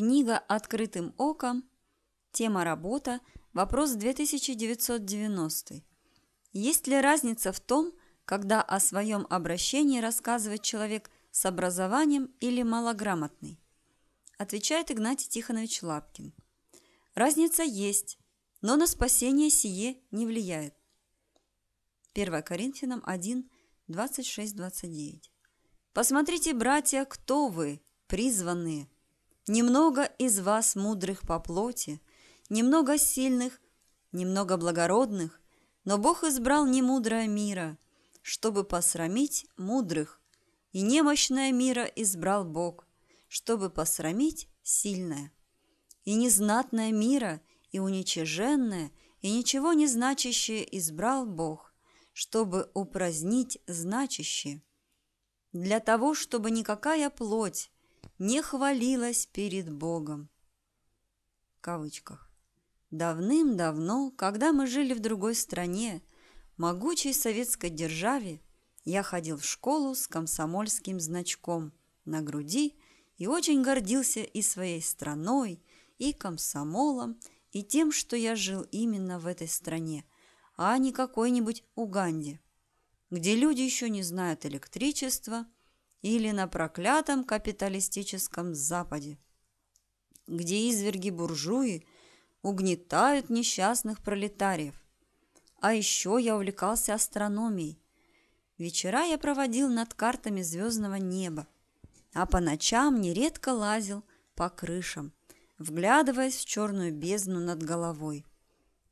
Книга «Открытым оком», тема «Работа», вопрос 2990. Есть ли разница в том, когда о своем обращении рассказывает человек с образованием или малограмотный? Отвечает Игнатий Тихонович Лапкин. Разница есть, но на спасение сие не влияет. 1 Коринфянам 1, 26-29. «Посмотрите, братья, кто вы, призванные!» Немного из вас мудрых по плоти, немного сильных, немного благородных, но Бог избрал немудрое мира, чтобы посрамить мудрых, и немощное мира избрал Бог, чтобы посрамить сильное. И незнатное мира, и уничиженное, и ничего не значащее избрал Бог, чтобы упразднить значащее. Для того, чтобы никакая плоть не хвалилась перед Богом. В кавычках. Давным-давно, когда мы жили в другой стране, могучей советской державе, я ходил в школу с комсомольским значком на груди и очень гордился и своей страной, и комсомолом, и тем, что я жил именно в этой стране, а не какой-нибудь Уганде, где люди еще не знают электричества – или на проклятом капиталистическом Западе, где изверги-буржуи угнетают несчастных пролетариев. А еще я увлекался астрономией. Вечера я проводил над картами звездного неба, а по ночам нередко лазил по крышам, вглядываясь в черную бездну над головой.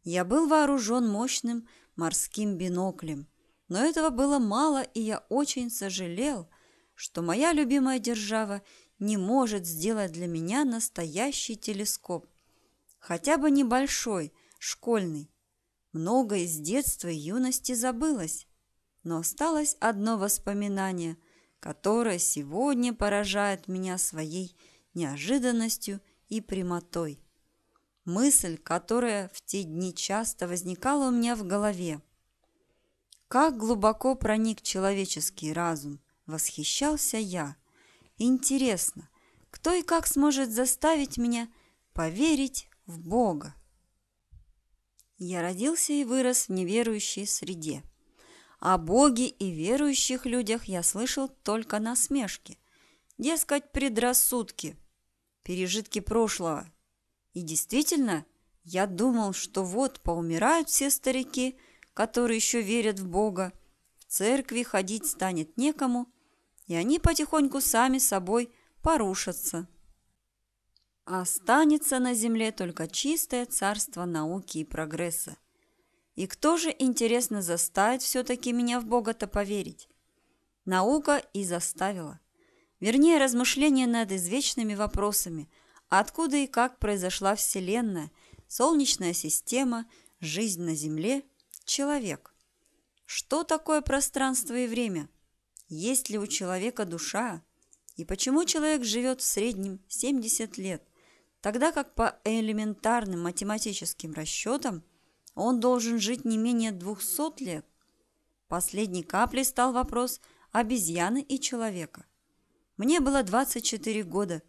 Я был вооружен мощным морским биноклем, но этого было мало, и я очень сожалел – что моя любимая держава не может сделать для меня настоящий телескоп, хотя бы небольшой, школьный. Многое из детства и юности забылось, но осталось одно воспоминание, которое сегодня поражает меня своей неожиданностью и прямотой. Мысль, которая в те дни часто возникала у меня в голове. Как глубоко проник человеческий разум, Восхищался я. Интересно, кто и как сможет заставить меня поверить в Бога? Я родился и вырос в неверующей среде. О Боге и верующих людях я слышал только насмешки. Дескать, предрассудки, пережитки прошлого. И действительно, я думал, что вот поумирают все старики, которые еще верят в Бога, в церкви ходить станет некому, и они потихоньку сами собой порушатся. Останется на земле только чистое царство науки и прогресса. И кто же, интересно, заставит все-таки меня в Бога-то поверить? Наука и заставила. Вернее, размышления над извечными вопросами, откуда и как произошла Вселенная, Солнечная система, жизнь на Земле, человек. Что такое пространство и время – есть ли у человека душа и почему человек живет в среднем 70 лет, тогда как по элементарным математическим расчетам он должен жить не менее 200 лет. Последней каплей стал вопрос обезьяны и человека. Мне было 24 года,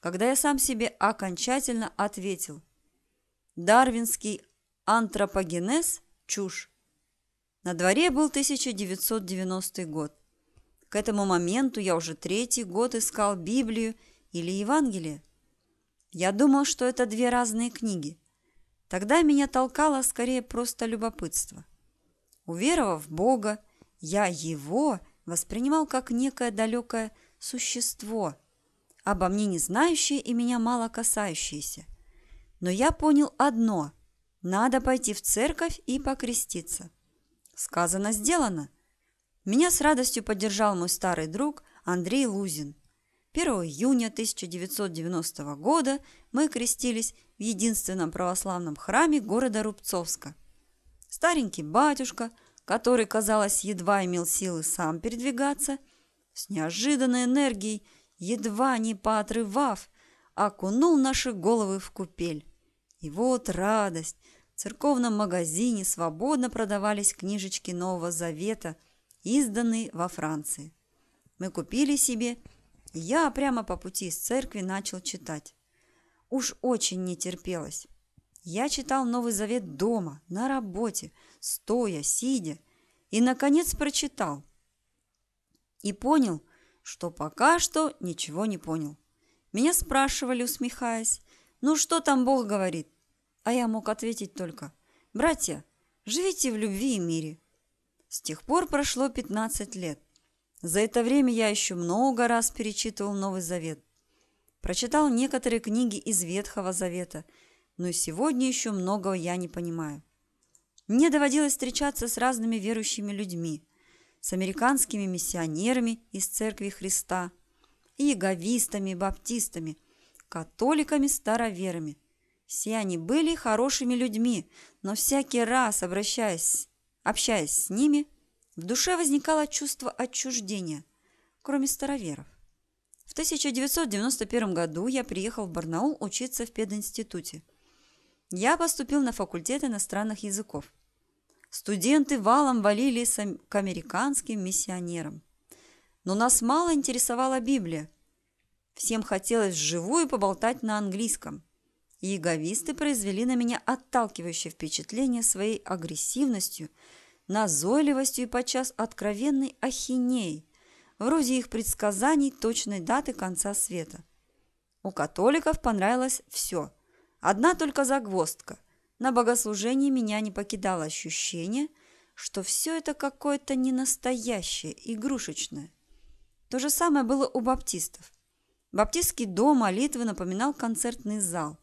когда я сам себе окончательно ответил. Дарвинский антропогенез – чушь. На дворе был 1990 год. К этому моменту я уже третий год искал Библию или Евангелие. Я думал, что это две разные книги. Тогда меня толкало скорее просто любопытство. Уверовав в Бога, я Его воспринимал как некое далекое существо, обо мне не знающее и меня мало касающееся. Но я понял одно – надо пойти в церковь и покреститься. Сказано, сделано – меня с радостью поддержал мой старый друг Андрей Лузин. 1 июня 1990 года мы крестились в единственном православном храме города Рубцовска. Старенький батюшка, который, казалось, едва имел силы сам передвигаться, с неожиданной энергией, едва не поотрывав, окунул наши головы в купель. И вот радость! В церковном магазине свободно продавались книжечки Нового Завета – изданный во Франции. Мы купили себе, и я прямо по пути из церкви начал читать. Уж очень не терпелось. Я читал Новый Завет дома, на работе, стоя, сидя, и, наконец, прочитал. И понял, что пока что ничего не понял. Меня спрашивали, усмехаясь, «Ну что там Бог говорит?» А я мог ответить только, «Братья, живите в любви и мире, с тех пор прошло 15 лет. За это время я еще много раз перечитывал Новый Завет. Прочитал некоторые книги из Ветхого Завета, но и сегодня еще многого я не понимаю. Мне доводилось встречаться с разными верующими людьми, с американскими миссионерами из Церкви Христа, иеговистами, баптистами, католиками-староверами. Все они были хорошими людьми, но всякий раз, обращаясь Общаясь с ними, в душе возникало чувство отчуждения, кроме староверов. В 1991 году я приехал в Барнаул учиться в пединституте. Я поступил на факультет иностранных языков. Студенты валом валили к американским миссионерам. Но нас мало интересовала Библия. Всем хотелось вживую поболтать на английском – Яговисты произвели на меня отталкивающее впечатление своей агрессивностью, назойливостью и подчас откровенной ахинеей, вроде их предсказаний точной даты конца света. У католиков понравилось все. Одна только загвоздка. На богослужении меня не покидало ощущение, что все это какое-то ненастоящее, игрушечное. То же самое было у баптистов. Баптистский дом молитвы напоминал концертный зал.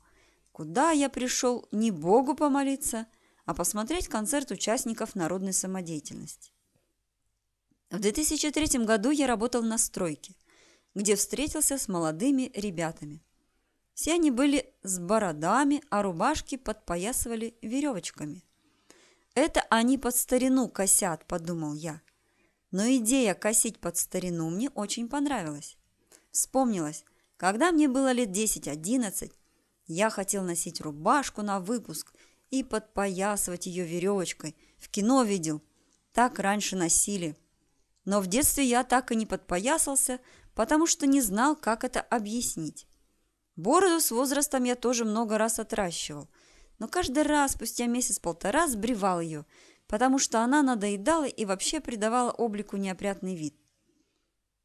Куда я пришел не Богу помолиться, а посмотреть концерт участников народной самодеятельности. В 2003 году я работал на стройке, где встретился с молодыми ребятами. Все они были с бородами, а рубашки подпоясывали веревочками. «Это они под старину косят», – подумал я. Но идея косить под старину мне очень понравилась. Вспомнилось, когда мне было лет 10-11, я хотел носить рубашку на выпуск и подпоясывать ее веревочкой. В кино видел. Так раньше носили. Но в детстве я так и не подпоясался, потому что не знал, как это объяснить. Бороду с возрастом я тоже много раз отращивал, но каждый раз спустя месяц-полтора сбривал ее, потому что она надоедала и вообще придавала облику неопрятный вид.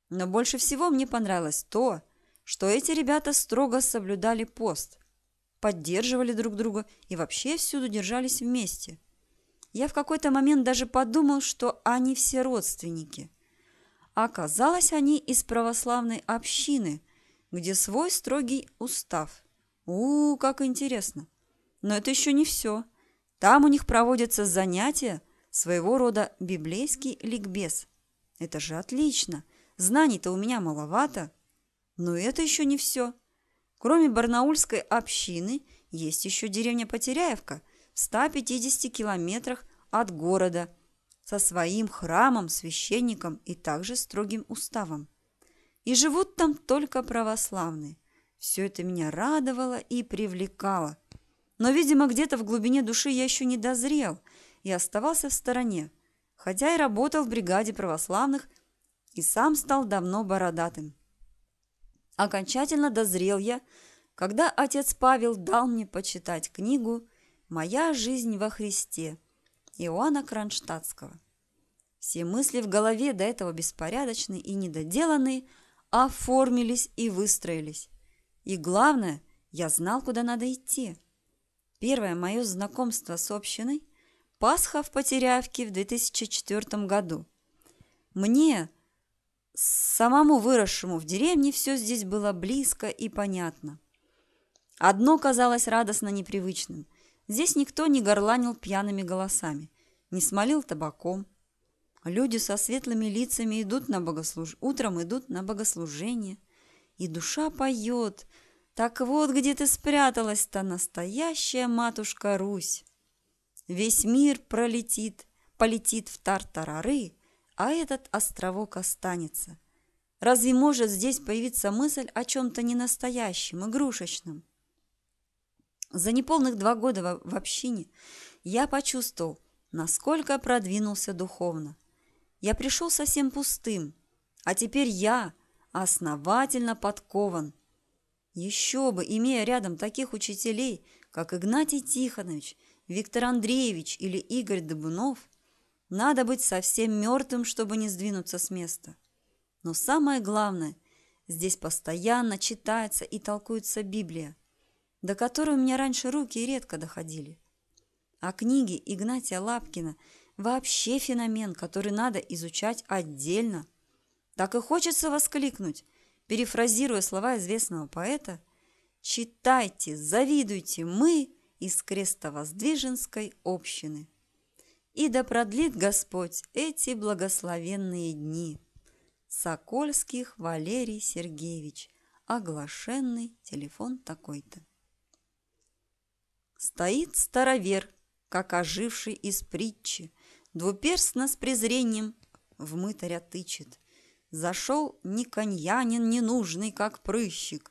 Но больше всего мне понравилось то, что эти ребята строго соблюдали пост – поддерживали друг друга и вообще всюду держались вместе. Я в какой-то момент даже подумал, что они все родственники. А оказалось, они из православной общины, где свой строгий устав. У, -у как интересно. Но это еще не все. Там у них проводятся занятия, своего рода библейский ликбез. Это же отлично. Знаний-то у меня маловато. Но это еще не все. Кроме барнаульской общины, есть еще деревня Потеряевка в 150 километрах от города со своим храмом, священником и также строгим уставом. И живут там только православные. Все это меня радовало и привлекало. Но, видимо, где-то в глубине души я еще не дозрел и оставался в стороне, хотя и работал в бригаде православных и сам стал давно бородатым. Окончательно дозрел я, когда отец Павел дал мне почитать книгу «Моя жизнь во Христе» Иоанна Кронштадтского. Все мысли в голове до этого беспорядочные и недоделанные оформились и выстроились. И главное, я знал, куда надо идти. Первое мое знакомство с общиной – Пасха в Потерявке в 2004 году. Мне, Самому выросшему в деревне все здесь было близко и понятно. Одно казалось радостно непривычным. Здесь никто не горланил пьяными голосами, не смолил табаком. Люди со светлыми лицами идут на богослуж... утром идут на богослужение, и душа поет. Так вот, где ты спряталась-то, настоящая матушка Русь. Весь мир пролетит, полетит в тартарары, а этот островок останется. Разве может здесь появиться мысль о чем-то ненастоящем, игрушечном? За неполных два года в общине я почувствовал, насколько продвинулся духовно. Я пришел совсем пустым, а теперь я основательно подкован. Еще бы, имея рядом таких учителей, как Игнатий Тихонович, Виктор Андреевич или Игорь Добунов – надо быть совсем мертвым, чтобы не сдвинуться с места. Но самое главное, здесь постоянно читается и толкуется Библия, до которой у меня раньше руки редко доходили. А книги Игнатия Лапкина вообще феномен, который надо изучать отдельно. Так и хочется воскликнуть, перефразируя слова известного поэта, «Читайте, завидуйте мы из крестовоздвиженской общины» и да продлит Господь эти благословенные дни. Сокольских Валерий Сергеевич, оглашенный телефон такой-то. Стоит старовер, как оживший из притчи, двуперстно с презрением в мытаря тычет. Зашел ни коньянин ненужный, как прыщик.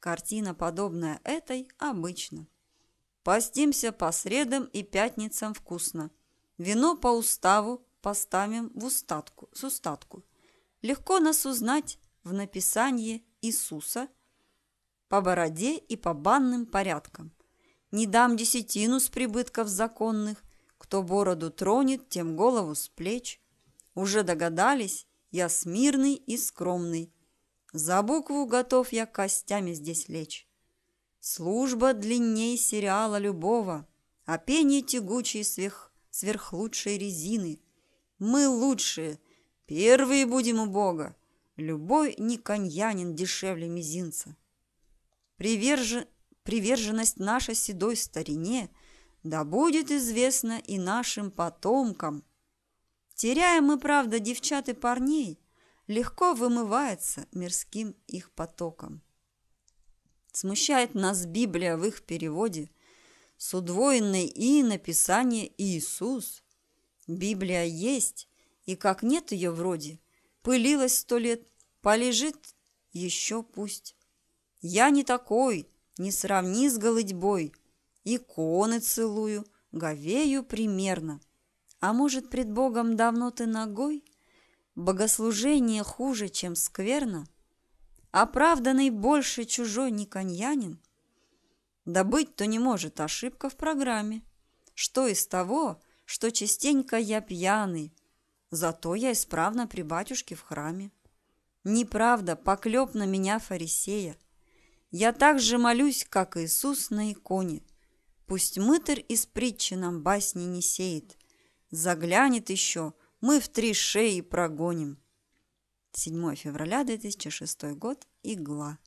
Картина, подобная этой, обычно. Постимся по средам и пятницам вкусно – Вино по уставу поставим в устатку, с устатку. Легко нас узнать в написании Иисуса по бороде и по банным порядкам. Не дам десятину с прибытков законных, кто бороду тронет, тем голову с плеч. Уже догадались, я смирный и скромный. За букву готов я костями здесь лечь. Служба длинней сериала любого, а пение тягучий свех сверхлучшей резины. Мы лучшие, первые будем у Бога. Любой никоньянин дешевле мизинца. Привержен... Приверженность наша седой старине да будет известна и нашим потомкам. Теряем мы, правда, девчат и парней, легко вымывается мирским их потоком. Смущает нас Библия в их переводе – с удвоенной «и» написание «Иисус». Библия есть, и как нет ее вроде, пылилась сто лет, полежит еще пусть. Я не такой, не сравни с голытьбой, иконы целую, говею примерно. А может, пред Богом давно ты ногой? Богослужение хуже, чем скверно? Оправданный больше чужой не коньянин – да быть-то не может ошибка в программе. Что из того, что частенько я пьяный, зато я исправно при батюшке в храме. Неправда, поклеп на меня фарисея. Я так же молюсь, как Иисус на иконе. Пусть мытарь из притчи нам басни не сеет. Заглянет еще, мы в три шеи прогоним. 7 февраля 2006 год. Игла.